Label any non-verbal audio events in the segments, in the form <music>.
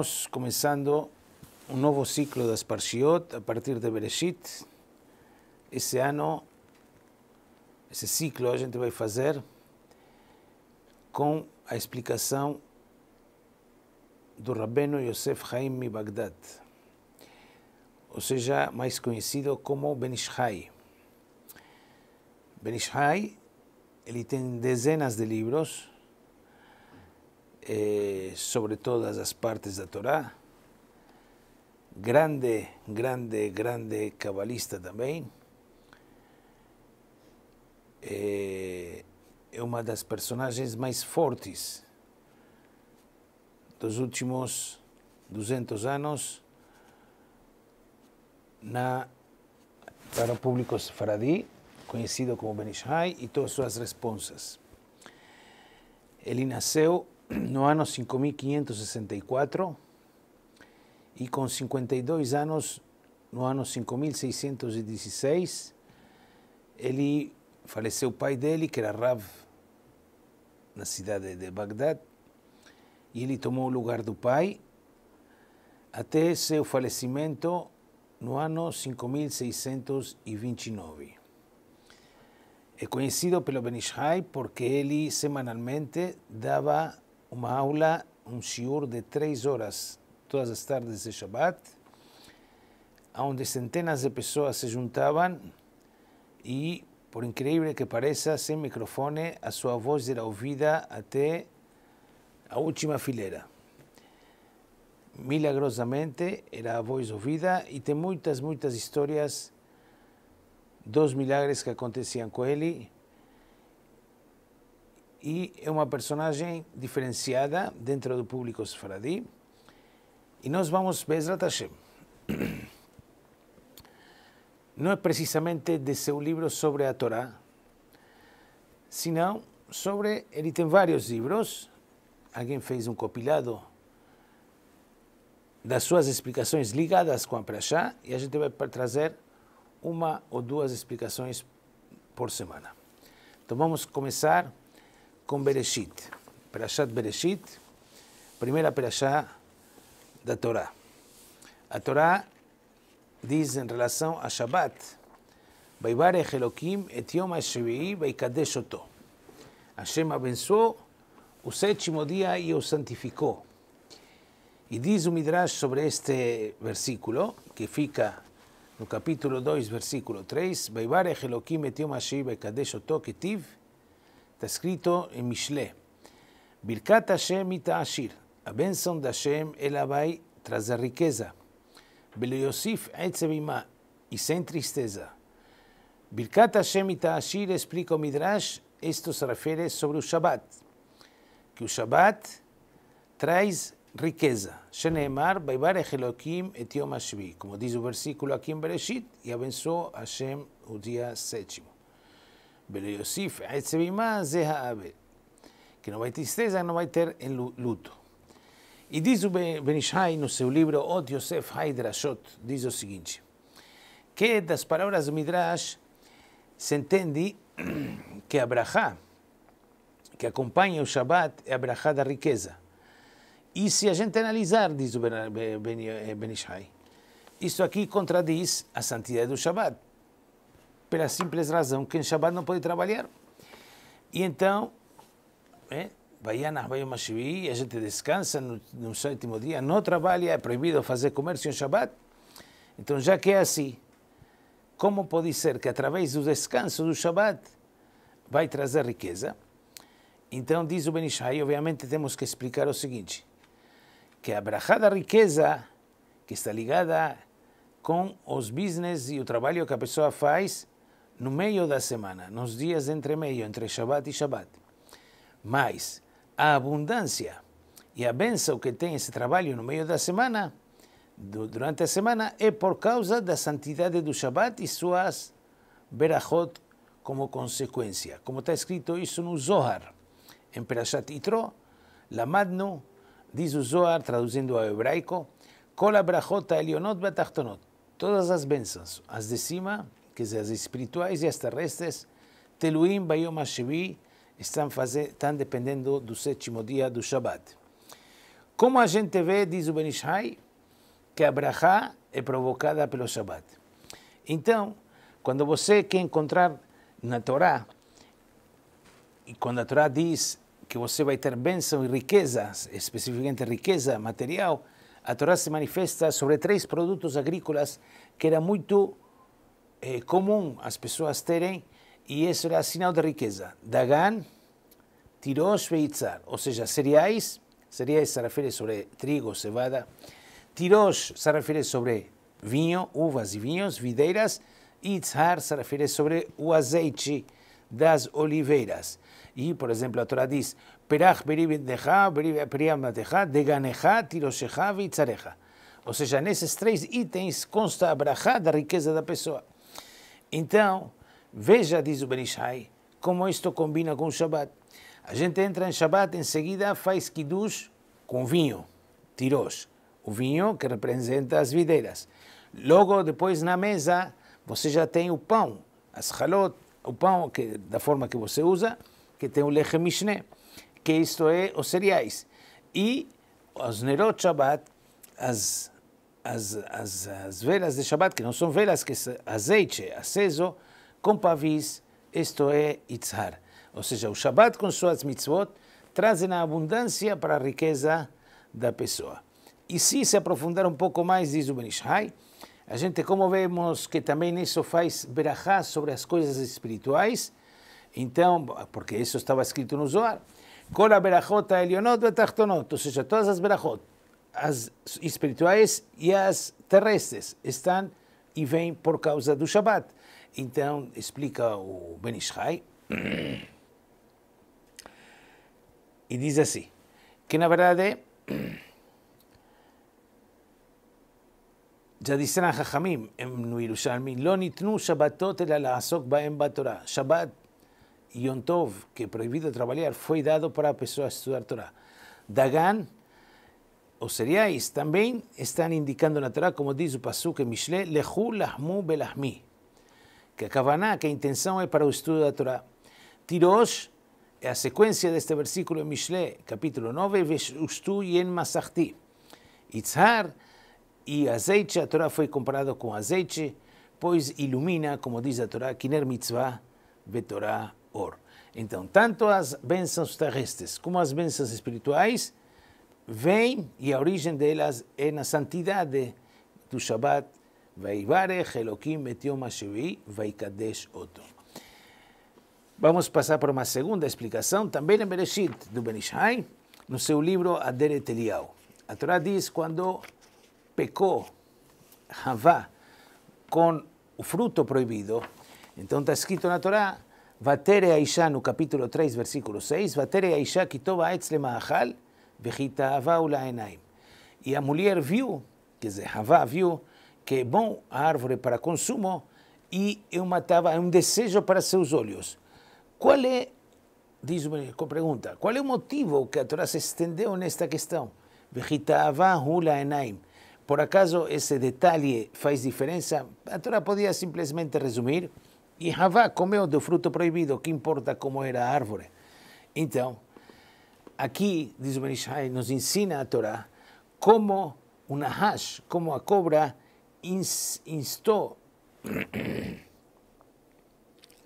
Estamos começando um novo ciclo das Parshiot a partir de Bereshit. Esse ano, esse ciclo a gente vai fazer com a explicação do Rabino Yosef Haim Bagdad, ou seja, mais conhecido como Ben Ishai. Ben Ishai, ele tem dezenas de livros, eh, sobre todas as partes da Torá, grande, grande, grande cabalista também, eh, é uma das personagens mais fortes dos últimos 200 anos na, para o público faradí, conhecido como Benishai, e todas suas responsas. Ele nasceu no ano 5564 e com 52 anos, no ano 5616, ele faleceu o pai dele, que era Rav, na cidade de Bagdad, e ele tomou o lugar do pai até seu falecimento no ano 5629. É conhecido pelo Benishai porque ele semanalmente dava uma aula, um shiur de três horas todas as tardes de Shabbat, onde centenas de pessoas se juntavam e, por incrível que pareça, sem microfone, a sua voz era ouvida até a última fileira. Milagrosamente era a voz ouvida e tem muitas, muitas histórias dos milagres que aconteciam com ele e é uma personagem diferenciada dentro do público sefaradí. E nós vamos, Bezrat Hashem, <clears throat> não é precisamente de seu livro sobre a Torá, senão sobre. Ele tem vários livros, alguém fez um copilado das suas explicações ligadas com a Prashá e a gente vai trazer uma ou duas explicações por semana. Então vamos começar com Bereshit, Perashat Bereshit, primeira Perashá da Torá. A Torá diz em relação a Shabbat, Vaibarech Elohim et Yom HaShevi'i Vaikadesh Oto. Hashem abençoou o sétimo dia e o santificou. E diz o Midrash sobre este versículo, que fica no capítulo 2, versículo 3, Vaibarech Elohim et Yom HaShevi'i Vaikadesh Oto Ketiv, Está escrito en Mishle. Birkat Hashem ita Ashir. A benção de Hashem ela vai trazer riqueza. Belo Yosif etzevima, y sem tristeza. Birkat Hashem ita Ashir, explica o Midrash, esto se refiere sobre o Shabbat. Que o Shabbat traz riqueza. Sheneemar, Baibarech Elohim et Yom Ashvi. Como diz o versículo aqui em Bereshit, e abençoa Hashem o dia sétimo. Pero Yosif que não vai ter tristeza, não vai ter luto. E diz o Ben no seu livro Od oh, Yosef Haidrashot, diz o seguinte, que das palavras do Midrash se entende <clears throat> que a brachá que acompanha o Shabat é a brachá da riqueza. E se a gente analisar, diz o Ben isso aqui contradiz a santidade do Shabat, pela simples razão que em Shabbat não pode trabalhar. E então, é, né, Baianas a gente descansa no, no, sétimo dia, não trabalha, é proibido fazer comércio em Shabbat. Então, já que é assim, como pode ser que através do descanso do Shabbat vai trazer riqueza? Então, diz o Benishai, obviamente temos que explicar o seguinte, que a brajada riqueza, que está ligada com os business e o trabalho que a pessoa faz, no meio da semana, nos dias entre meio, entre Shabat e Shabat. Mas a abundância e a benção que tem esse trabalho no meio da semana, durante a semana, é por causa da santidade do Shabat e suas berachot como consequência. Como está escrito isso no Zohar, em Perashat Itro, Lamadnu, diz o Zohar, traduzindo ao hebraico, elionot batachtonot, todas as bênçãos, as de cima quer dizer, as espirituais e as terrestres, Teluim Bayom Hashevi, estão, estão dependendo do sétimo dia do Shabbat. Como a gente vê, diz o Benishai, que a Brahá é provocada pelo Shabbat. Então, quando você quer encontrar na Torá, e quando a Torá diz que você vai ter bênção e riqueza, especificamente riqueza material, a Torá se manifesta sobre três produtos agrícolas que era muito é eh, comum as pessoas terem, e isso era sinal de riqueza. Dagan tirou Shveitzar, ou seja, cereais, cereais se refere sobre trigo, cevada, tirosh se refere sobre vinho, uvas e vinhos, videiras, e itzar se refere sobre o azeite das oliveiras. E, por exemplo, a Torá diz, Perach beribindecha, periamatecha, deganecha, tiroshecha, vitzarecha. Ou seja, nesses três itens consta a brajá da riqueza da pessoa. Então, veja, diz o Benishai, como isto combina com o Shabat. A gente entra em Shabat, em seguida faz kiddush com vinho, tirosh, o vinho que representa as videiras. Logo depois na mesa você já tem o pão, as halot, o pão que, da forma que você usa, que tem o lechem mishne, que isto é os cereais. E os nerot Shabbat, as as, as, as velas de Shabbat, que não são velas, que é azeite aceso com pavis, isto é Itzhar. Ou seja, o Shabbat com suas mitzvot trazem a abundância para a riqueza da pessoa. E se se aprofundar um pouco mais, diz o Benishai, a gente, como vemos que também isso faz berachá sobre as coisas espirituais, então, porque isso estava escrito no Zohar, Kol berachot elionot betachtonot, ou seja, todas as berachot, as espirituais y e as terrestres Están y e ven por causa do Shabbat Entonces explica o Ben Ishai, e diz assim, que na verdade, já disseram Chachamim, em, no Yerushalmi, לא ניתנו Shabbat אלא baem בהם בתורה. Yom Tov, que proibido trabalhar, Fue dado para a pessoa estudar Dagan, os cereais também estão indicando na Torá, como diz o Pasuk Mishle, Lehu Lahmu Belahmi, que a Kavaná, que a intenção é para o estudo da Torá. Tirosh é a sequência deste versículo em Mishle, capítulo 9, Veshustu Yen Masachti. Itzhar e azeite, a Torá foi comparado com azeite, pois ilumina, como diz a Torá, Kiner Mitzvah Betorá Or. Então, tanto as bênçãos terrestres como as bênçãos espirituais vem e a origem delas é na santidade do Shabat. Vamos passar para uma segunda explicação, também em Bereshit, do Benishai, no seu livro Aderet Eliyahu. A Torá diz quando pecou Havá com o fruto proibido, então está escrito na Torá, Vatere Aisha, no capítulo 3, versículo 6, Vatere Aisha kitova etz le ma'achal, e a mulher viu, quer dizer, Havá viu que é bom a árvore para consumo e eu matava, é um desejo para seus olhos. Qual é, diz o menino, pergunta, qual é o motivo que a Torá se estendeu nesta questão? Por acaso esse detalhe faz diferença? A Torá podia simplesmente resumir, e Havá comeu do fruto proibido, que importa como era a árvore. Então, aquí, dice nos ensina a Torah cómo una hash, cómo a cobra instó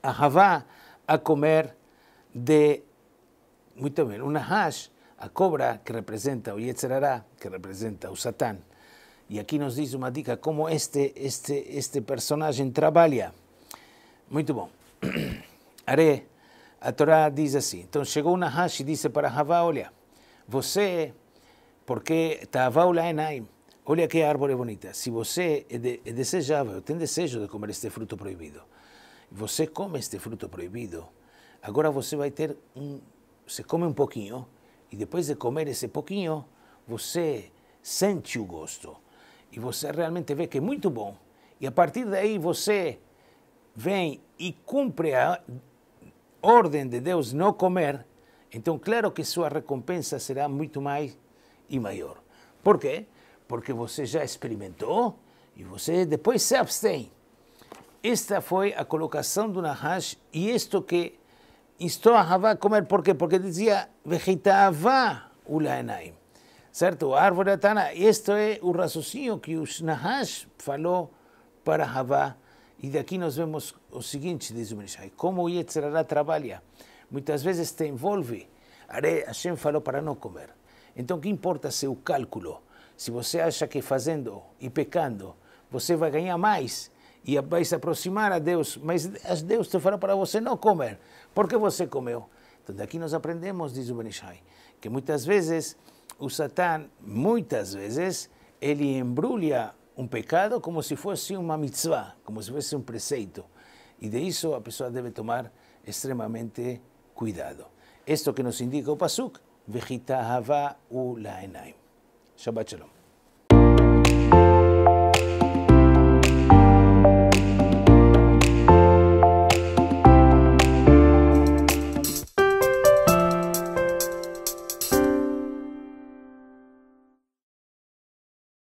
a Javá a comer de, muy también, una hash a cobra que representa, o Yetzerará, que representa a Satán. Y aquí nos dice dica cómo este, este, este personaje trabaja. Muy bien. <clears throat> Haré a Torá diz assim, então chegou Nahash e disse para Havá, olha, você, porque Tavá Naim. olha que árvore bonita, se você é, de, é desejável, tem desejo de comer este fruto proibido, você come este fruto proibido, agora você vai ter um, você come um pouquinho, e depois de comer esse pouquinho, você sente o gosto, e você realmente vê que é muito bom, e a partir daí você vem e cumpre a ordem de Deus não comer, então, claro que sua recompensa será muito mais e maior. Por quê? Porque você já experimentou e você depois se abstém. Esta foi a colocação do Nahash e isto que instou a Havá a comer. Por quê? Porque dizia, vegetava ulaenaim. Certo? A árvore da Tana. Este é o raciocínio que o Nahash falou para Havá e daqui nós vemos o seguinte, diz o Benishai, como o Yetzirará trabalha. Muitas vezes te envolve. Hashem falou para não comer. Então, que importa seu cálculo? Se você acha que fazendo e pecando, você vai ganhar mais e vai se aproximar a Deus, mas Deus te falou para você não comer. porque você comeu? Então, daqui nós aprendemos, diz o Benishai, que muitas vezes o Satã, muitas vezes, ele embrulha un pecado como si fuese un mitzvah, como si fuese un preceito. Y de eso la persona debe tomar extremadamente cuidado. Esto que nos indica Pasuk, Vejita Hava u Shabbat Shalom.